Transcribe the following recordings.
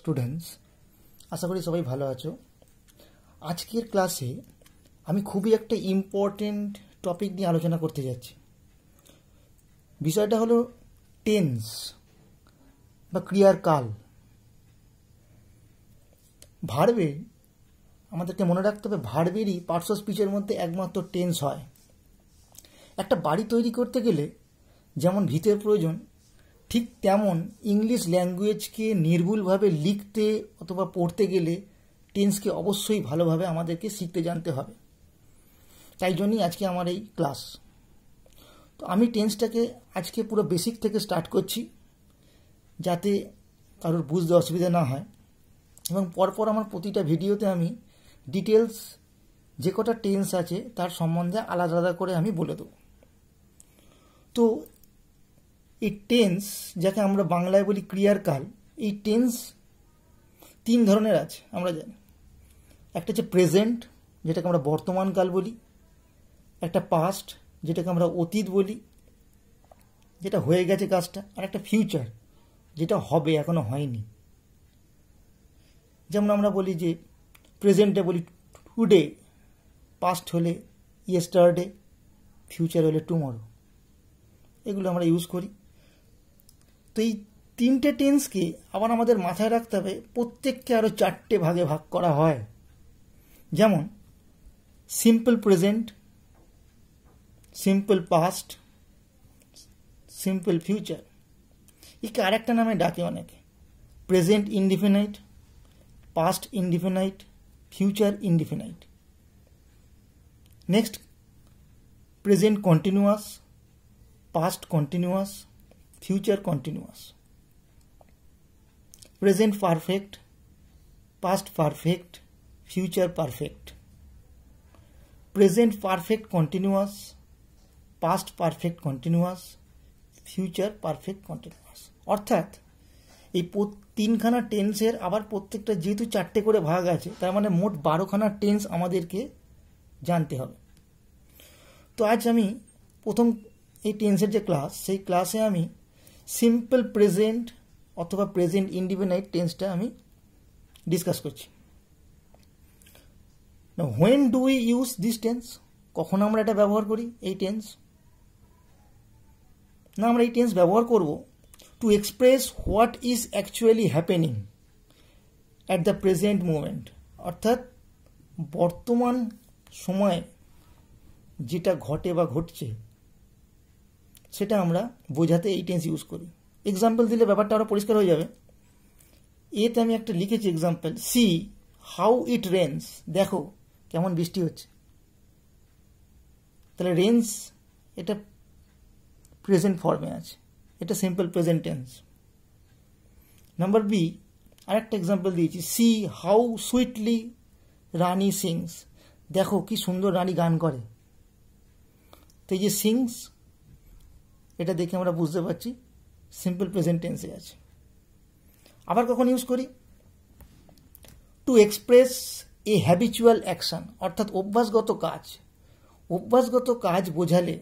students আশা করি সবাই ভালো আছো আজকের ক্লাসে আমি খুবই একটা ইম্পর্টেন্ট টপিক নিয়ে আলোচনা করতে যাচ্ছি বিষয়টা হলো টেন্স বা ক্রিয়ার কাল ভার্বে আমাদেরকে মনে রাখতে হবে ভার্বেরই পার্শ্ব স্পিচের মধ্যে একমাত্র টেন্স হয় একটা বাড়ি তৈরি করতে গেলে যেমন ভিতের প্রয়োজন ঠিক তেমন ইংলিশ ল্যাঙ্গুয়েজকে নির্ভুলভাবে লিখতে অথবা পড়তে গেলে টেন্সকে অবশ্যই ভালোভাবে আমাদেরকে শিখতে জানতে হবে তাই জন্যই আজকে আমার এই ক্লাস তো আমি টেন্সটাকে আজকে পুরো বেসিক থেকে স্টার্ট করছি যাতে কারোর বুঝতে অসুবিধা না হয় এবং পরপর আমার প্রতিটা ভিডিওতে আমি ডিটেলস যে কটা টেন্স আছে তার সম্বন্ধে আলাদা আলাদা করে আমি বলে দেবো তো এই টেন্স যাকে আমরা বাংলায় বলি ক্রিয়ারকাল এই টেন্স তিন ধরনের আছে আমরা জানি একটা হচ্ছে প্রেজেন্ট যেটাকে আমরা বর্তমানকাল বলি একটা পাস্ট যেটাকে আমরা অতীত বলি যেটা হয়ে গেছে কাজটা আর একটা ফিউচার যেটা হবে এখনো হয়নি যেমন আমরা বলি যে প্রেজেন্টে বলি টুডে পাস্ট হলে ইয়েস্টারডে ফিউচার হলে টুমরো এগুলো আমরা ইউজ করি তো এই তিনটে টেন্সকে আবার আমাদের মাথায় রাখতে হবে প্রত্যেককে আরও চারটে ভাগে ভাগ করা হয় যেমন simple present simple past simple future একে আরেকটা নামে ডাকে অনেকে present indefinite past indefinite future indefinite next present continuous past continuous future continuous present perfect past perfect future perfect present perfect continuous past perfect continuous future perfect continuous অর্থাৎ এই তিনখানা টেন্সের আবার প্রত্যেকটা যেহেতু চারটে করে ভাগ আছে তার মানে মোট বারোখানা টেন্স আমাদেরকে জানতে হবে তো আজ আমি প্রথম এই টেন্সের যে ক্লাস সেই ক্লাসে আমি সিম্পল প্রেজেন্ট অথবা প্রেজেন্ট ইন্ডিপেন্ডেন্ট টেন্সটা আমি ডিসকাস করছি when do we use this tense কখন আমরা এটা ব্যবহার করি এই টেন্স না আমরা এই টেন্স ব্যবহার করব to express what is actually happening at the present moment অর্থাৎ বর্তমান সময়ে যেটা ঘটে বা ঘটছে সেটা আমরা বোঝাতে এই টেন্স ইউজ করি এক্সাম্পল দিলে ব্যাপারটা আরও পরিষ্কার হয়ে যাবে এতে আমি একটা লিখেছি example see how it rains দেখো কেমন বৃষ্টি হচ্ছে তাহলে রেন্স এটা প্রেজেন্ট ফর্মে আছে এটা simple present tense number B আরেকটা এক্সাম্পল দিয়েছি see how sweetly Rani sings দেখো কি সুন্দর রানী গান করে তো এই যে সিংস এটা দেখে আমরা বুঝতে পারছি সিম্পল প্রেজেন্ট টেন্সে আছে আবার কখন ইউজ করি to express a habitual action অর্থাৎ অভ্যাসগত কাজ অভ্যাসগত কাজ বোঝালে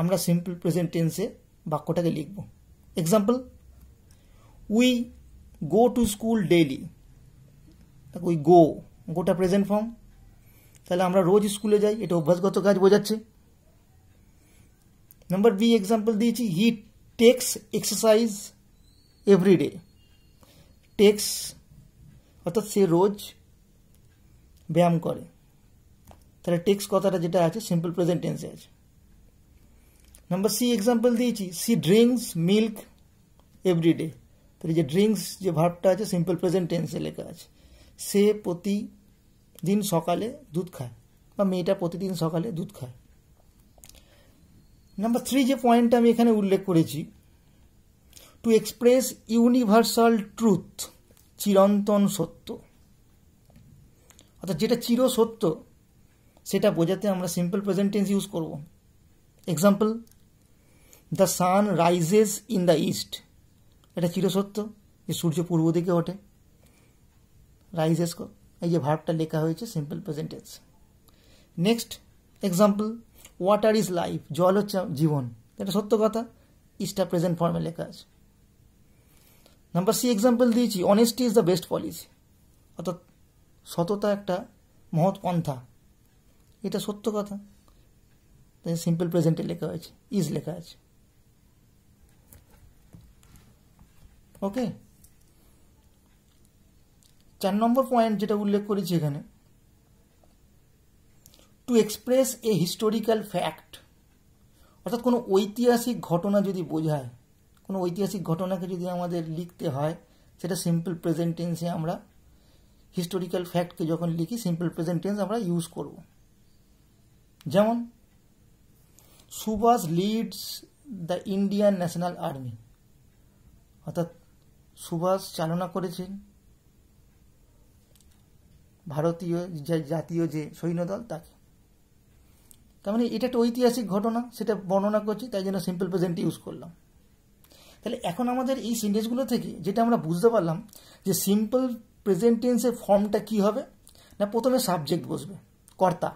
আমরা সিম্পল প্রেজেন্ট টেন্সে বাক্যটাকে লিখব example we go to school daily we go গোটা প্রেজেন্ট ফর্ম তাহলে আমরা রোজ স্কুলে যাই এটা অভ্যাসগত কাজ বোঝাচ্ছে नंबर बी एग्जांपल दी थी he takes exercise every day takes अर्थात से रोज व्यायाम कर टेक्स कथा जो आज सीम्पल प्रेजेंटेंस आज नम्बर सी एग्जांपल दी थी she drinks milk every day तरीके ड्रिंक्स जो भार्ट आज सीम्पल प्रेजेंटेंस लेखा आज से प्रतिदिन सकाले दूध खाए मेटा प्रतिदिन सकाले दूध खाए नंबर 3g पॉइंट हम यहां पर उल्लेख করেছি টু এক্সপ্রেস ইউনিভার্সাল ট্রুথ চিরন্তন সত্য অর্থাৎ যেটা চিরন্তন সত্য সেটা বোঝাতে আমরা সিম্পল প্রেজেন্ট টেন্স ইউজ করব example the sun rises in the east এটা চিরন্তন সত্য যে সূর্য পূর্ব দিকে ওঠে রাইজেস কো এই যে ভার্বটা লেখা হয়েছে simple present tense next example water is life জল হচ্ছে জীবন এটা সত্য কথা ইস্টা প্রেজেন্ট ফর্মে লেখা আছে নাম্বার সি এক্সাম্পল দিয়েছি honesty is the best policy অর্থাৎ সততা একটা মহৎ পন্থা এটা সত্য কথা সিম্পল প্রেজেন্টে লেখা হয়েছে ইজ লেখা আছে ওকে চার নম্বর পয়েন্ট যেটা উল্লেখ করেছি এখানে to express a historical fact অর্থাৎ কোনো ঐতিহাসিক ঘটনা যদি বোঝায় কোনো ঐতিহাসিক ঘটনাকে যদি আমাদের লিখতে হয় সেটা সিম্পল প্রেজেন্টেন্সে আমরা হিস্টোরিক্যাল ফ্যাক্টকে যখন লিখি সিম্পল প্রেজেন্টেন্স আমরা ইউজ করব যেমন Subhash leads the Indian National Army অর্থাৎ সুভাষ চালনা করেছেন ভারতীয় জাতীয় যে সৈন্যদল তাকে তার মানে এটা একটা ঐতিহাসিক ঘটনা সেটা বর্ণনা করছি তাই জন্য সিম্পল প্রেজেন্ট ইউজ করলাম তাহলে এখন আমাদের এই সেন্টেন্সগুলো থেকে যেটা আমরা বুঝতে পারলাম যে সিম্পল প্রেজেন্টেন্সের ফর্মটা কি হবে না প্রথমে সাবজেক্ট বসবে কর্তা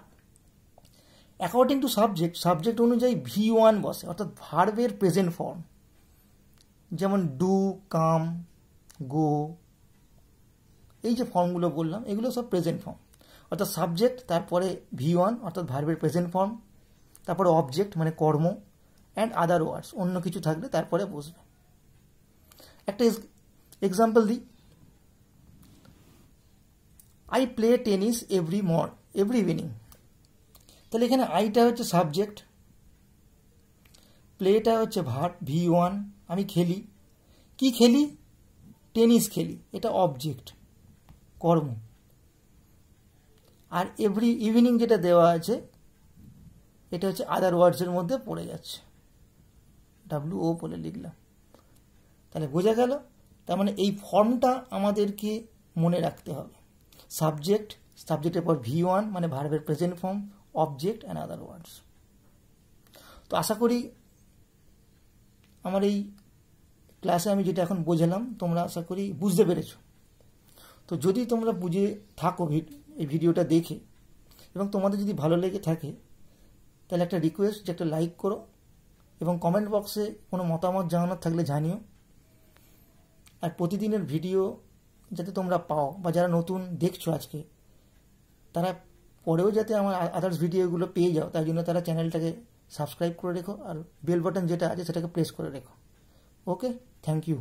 অ্যাকর্ডিং টু সাবজেক্ট সাবজেক্ট অনুযায়ী ভি ওয়ান বসে অর্থাৎ ভার্বের প্রেজেন্ট ফর্ম যেমন ডু কাম গো এই যে ফর্মগুলো বললাম এগুলো সব প্রেজেন্ট ফর্ম অর্থাৎ সাবজেক্ট তারপরে ভি ওয়ান অর্থাৎ ভার্বের প্রেজেন্ট ফর্ম তারপরে অবজেক্ট মানে কর্ম অ্যান্ড আদার ওয়ার্ডস অন্য কিছু থাকলে তারপরে বসবে একটা এক্সাম্পল দিই I play tennis every more every evening তাহলে এখানে আইটা হচ্ছে সাবজেক্ট প্লেটা হচ্ছে ভার ভি ওয়ান আমি খেলি কি খেলি টেনিস খেলি এটা অবজেক্ট কর্ম আর এভরি ইভিনিং যেটা দেওয়া আছে এটা হচ্ছে আদার ওয়ার্ডসের মধ্যে পড়ে যাচ্ছে ডাব্লিউ ও বলে লিখলাম তাহলে বোঝা গেল তার মানে এই ফর্মটা আমাদেরকে মনে রাখতে হবে সাবজেক্ট সাবজেক্টের পর ভি ওয়ান মানে ভার্বের present form object and other words তো আশা করি আমার এই ক্লাসে আমি যেটা এখন বোঝালাম তোমরা আশা করি বুঝতে পেরেছ তো যদি তোমরা বুঝে থাকো এই ভিডিওটা দেখে এবং তোমাদের যদি ভালো লেগে থাকে তাহলে একটা রিকোয়েস্ট যে একটা লাইক করো এবং কমেন্ট বক্সে কোনো মতামত জানানোর থাকলে জানিও আর প্রতিদিনের ভিডিও যাতে তোমরা পাও বা যারা নতুন দেখছো আজকে তারা পরেও যাতে আমার আদার্স ভিডিওগুলো পেয়ে যাও তার জন্য তারা চ্যানেলটাকে সাবস্ক্রাইব করে রেখো আর বেল বাটন যেটা আছে সেটাকে প্রেস করে রেখো ওকে থ্যাংক ইউ